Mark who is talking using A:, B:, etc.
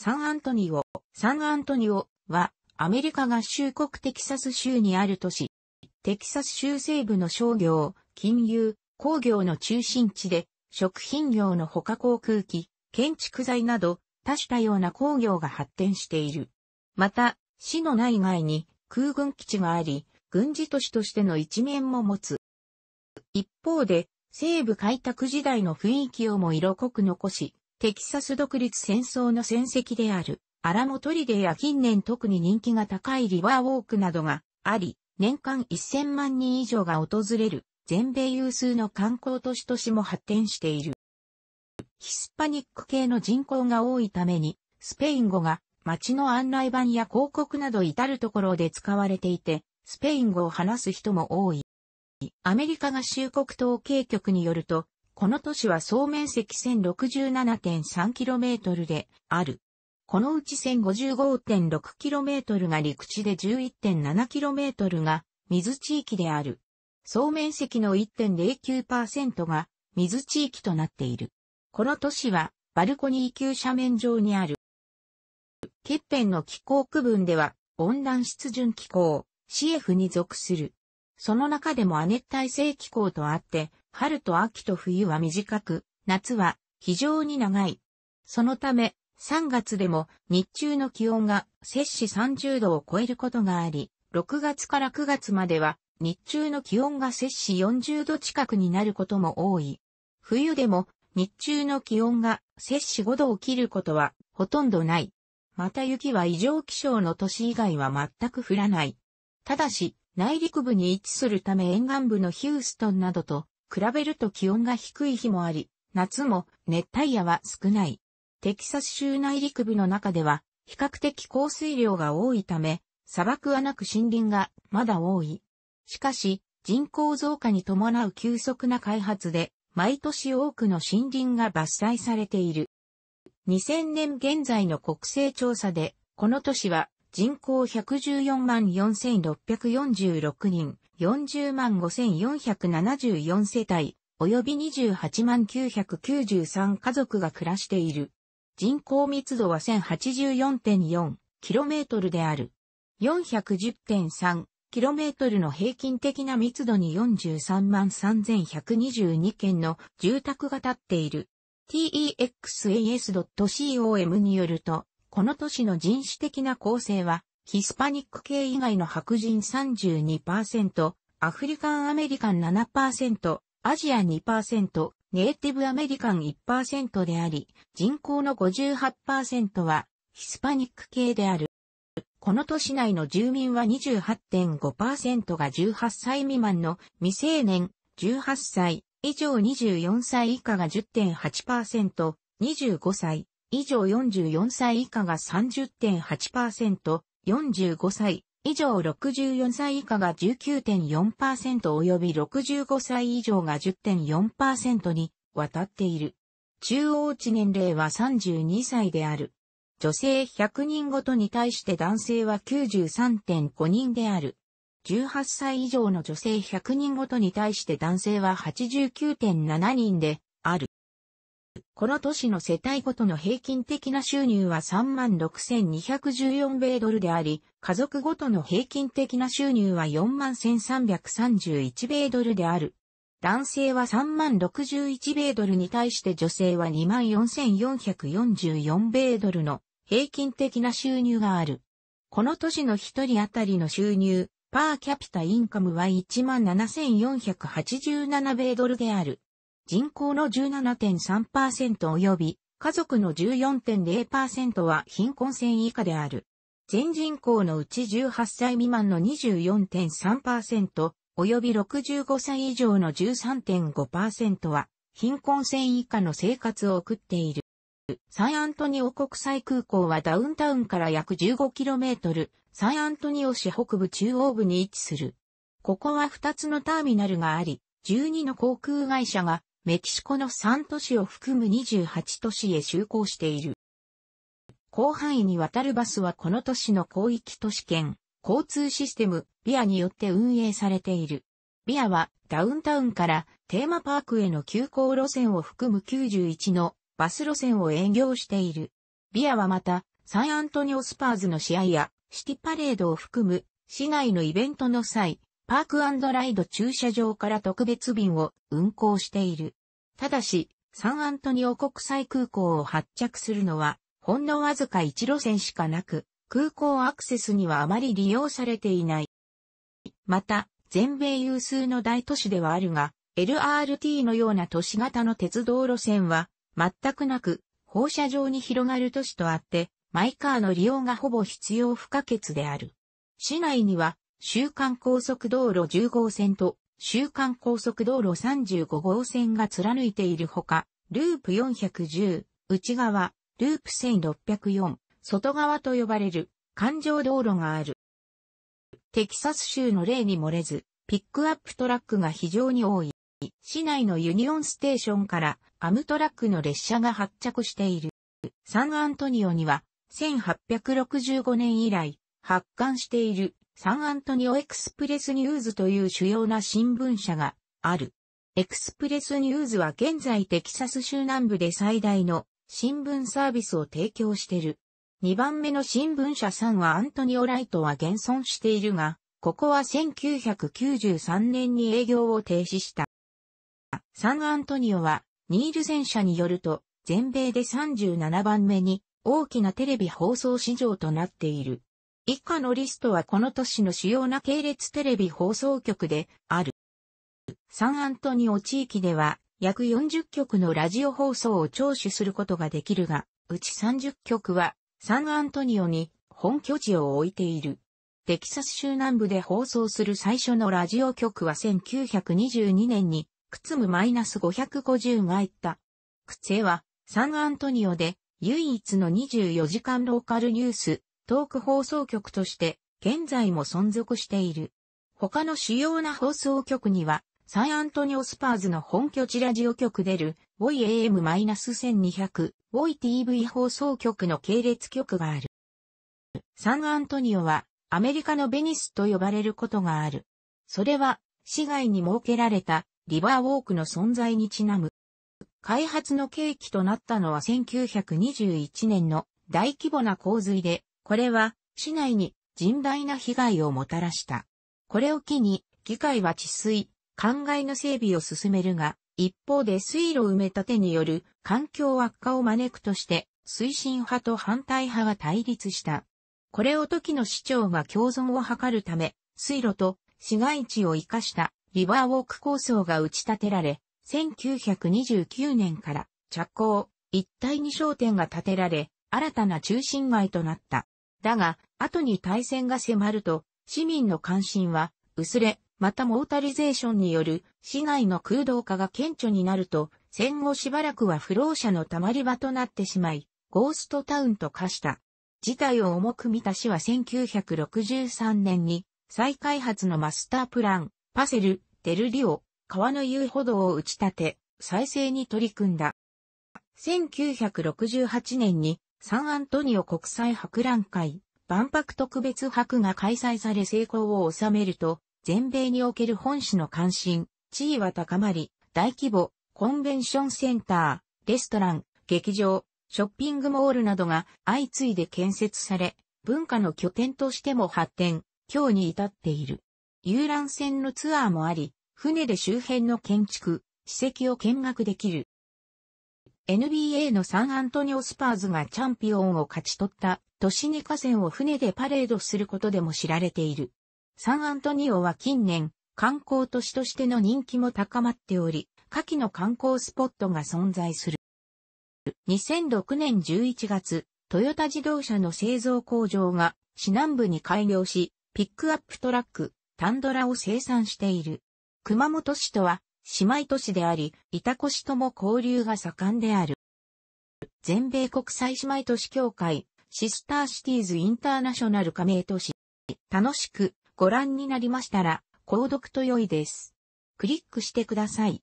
A: サンアントニオ。サンアントニオはアメリカ合衆国テキサス州にある都市。テキサス州西部の商業、金融、工業の中心地で、食品業の他航空機、建築材など多種多様な工業が発展している。また、市の内外に空軍基地があり、軍事都市としての一面も持つ。一方で、西部開拓時代の雰囲気をも色濃く残し、テキサス独立戦争の戦績である、アラモトリデや近年特に人気が高いリバーウォークなどがあり、年間1000万人以上が訪れる、全米有数の観光都市としても発展している。ヒスパニック系の人口が多いために、スペイン語が街の案内板や広告など至るところで使われていて、スペイン語を話す人も多い。アメリカ合衆国統計局によると、この都市は総面積 1067.3km である。このうち 1055.6km が陸地で 11.7km が水地域である。総面積の1.09%が水地域となっている。この都市はバルコニー級斜面上にある。欠片の気候区分では温暖湿潤気候、CF に属する。その中でも亜熱帯性気候とあって、春と秋と冬は短く、夏は非常に長い。そのため、3月でも日中の気温が摂氏30度を超えることがあり、6月から9月までは日中の気温が摂氏40度近くになることも多い。冬でも日中の気温が摂氏5度を切ることはほとんどない。また雪は異常気象の年以外は全く降らない。ただし、内陸部に位置するため沿岸部のヒューストンなどと比べると気温が低い日もあり、夏も熱帯夜は少ない。テキサス州内陸部の中では、比較的降水量が多いため、砂漠はなく森林がまだ多い。しかし、人口増加に伴う急速な開発で、毎年多くの森林が伐採されている。2000年現在の国勢調査で、この都市は人口114万4646人、40万5474世帯、及び28万993家族が暮らしている。人口密度は 1084.4km である。410.3km の平均的な密度に43万3122件の住宅が建っている。texas.com によると、この都市の人種的な構成は、ヒスパニック系以外の白人32%、アフリカンアメリカン7%、アジア2%、ネイティブアメリカン1%であり、人口の58%はヒスパニック系である。この都市内の住民は28.5%が18歳未満の未成年、18歳以上24歳以下が10.8%、25歳以上44歳以下が30.8%、45歳以上64歳以下が19.4%及び65歳以上が10.4%に渡っている。中央値年齢は32歳である。女性100人ごとに対して男性は93.5人である。18歳以上の女性100人ごとに対して男性は89.7人である。この都市の世帯ごとの平均的な収入は36,214米ドルであり、家族ごとの平均的な収入は41,331米ドルである。男性は3061米ドルに対して女性は24,444米ドルの平均的な収入がある。この都市の一人当たりの収入、パーキャピタインカムは17,487米ドルである。人口の17.3%及び家族の14.0%は貧困線以下である。全人口のうち18歳未満の24.3%及び65歳以上の13.5%は貧困線以下の生活を送っている。サンアントニオ国際空港はダウンタウンから約 15km、サンアントニオ市北部中央部に位置する。ここは2つのターミナルがあり、12の航空会社がメキシコの3都市を含む28都市へ就航している。広範囲にわたるバスはこの都市の広域都市圏、交通システム、ビアによって運営されている。ビアはダウンタウンからテーマパークへの急行路線を含む91のバス路線を営業している。ビアはまた、サンアントニオスパーズの試合やシティパレードを含む市内のイベントの際、パークライド駐車場から特別便を運行している。ただし、サンアントニオ国際空港を発着するのは、ほんのわずか1路線しかなく、空港アクセスにはあまり利用されていない。また、全米有数の大都市ではあるが、LRT のような都市型の鉄道路線は、全くなく、放射状に広がる都市とあって、マイカーの利用がほぼ必要不可欠である。市内には、週間高速道路10号線と、週間高速道路35号線が貫いているほか、ループ410、内側、ループ1604、外側と呼ばれる、環状道路がある。テキサス州の例に漏れず、ピックアップトラックが非常に多い。市内のユニオンステーションからアムトラックの列車が発着している。サンアントニオには1865年以来発刊しているサンアントニオエクスプレスニューズという主要な新聞社がある。エクスプレスニューズは現在テキサス州南部で最大の新聞サービスを提供している。2番目の新聞社さんはアントニオライトは現存しているが、ここは1993年に営業を停止した。サンアントニオは、ニール戦社によると、全米で37番目に大きなテレビ放送市場となっている。以下のリストはこの年の主要な系列テレビ放送局である。サンアントニオ地域では約40局のラジオ放送を聴取することができるが、うち30局はサンアントニオに本拠地を置いている。テキサス州南部で放送する最初のラジオ局は1922年に靴むマイナス550が入った。クはサンアントニオで唯一の24時間ローカルニューストーク放送局として現在も存続している。他の主要な放送局には、サンアントニオスパーズの本拠地ラジオ局出る、ウォ AM-1200、ウォイ TV 放送局の系列局がある。サンアントニオは、アメリカのベニスと呼ばれることがある。それは、市外に設けられたリバーウォークの存在にちなむ。開発の契機となったのは1921年の大規模な洪水でこれは、市内に甚大な被害をもたらした。これを機に、議会は治水、灌漑の整備を進めるが、一方で水路埋め立てによる環境悪化を招くとして、推進派と反対派が対立した。これを時の市長が共存を図るため、水路と市街地を生かしたリバーウォーク構想が打ち立てられ、1929年から着工、一帯に焦点が建てられ、新たな中心街となった。だが、後に大戦が迫ると、市民の関心は、薄れ、またモータリゼーションによる市内の空洞化が顕著になると、戦後しばらくは不老者の溜まり場となってしまい、ゴーストタウンと化した。事態を重く見た市は1963年に再開発のマスタープラン、パセル、デルリオ、川の遊歩道を打ち立て、再生に取り組んだ。1968年にサンアントニオ国際博覧会、万博特別博が開催され成功を収めると、全米における本市の関心、地位は高まり、大規模、コンベンションセンター、レストラン、劇場、ショッピングモールなどが相次いで建設され、文化の拠点としても発展、今日に至っている。遊覧船のツアーもあり、船で周辺の建築、史跡を見学できる。NBA のサンアントニオスパーズがチャンピオンを勝ち取った年に河川を船でパレードすることでも知られている。サンアントニオは近年、観光都市としての人気も高まっており、夏季の観光スポットが存在する。2006年11月、トヨタ自動車の製造工場が市南部に開業し、ピックアップトラック、タンドラを生産している。熊本市とは姉妹都市であり、潮来市とも交流が盛んである。全米国際姉妹都市協会、シスターシティーズインターナショナル加盟都市。楽しくご覧になりましたら、購読と良いです。クリックしてください。